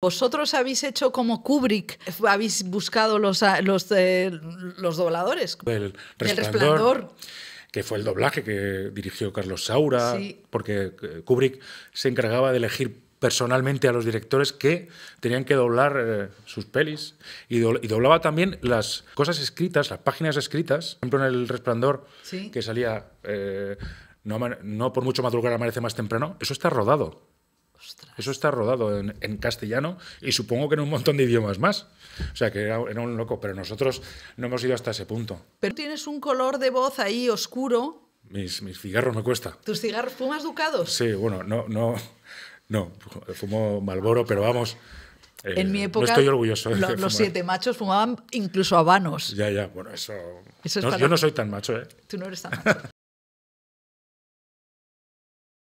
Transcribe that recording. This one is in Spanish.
Vosotros habéis hecho como Kubrick, habéis buscado los, los, eh, los dobladores. El resplandor, Que fue el doblaje que dirigió Carlos Saura, porque eh, Kubrick se encargaba de elegir personalmente a los directores que tenían que doblar eh, sus pelis y, doblaba también las cosas escritas, las páginas escritas, por ejemplo en El Resplandor, que salía no, por mucho madrugar amanece más temprano, eso está rodado. Eso está rodado en, castellano y supongo que en un montón de idiomas más. O sea que era, un loco, pero nosotros no hemos ido hasta ese punto. Pero tienes un color de voz ahí oscuro. Mis, cigarros me cuesta. ¿Tus cigarros fumas ducados? Sí, bueno, no, no, no, fumo Malboro, pero vamos. Eh, en mi época, los siete machos fumaban incluso habanos. Ya, ya, bueno, eso. yo no soy tan macho, ¿eh? Tú no eres tan macho.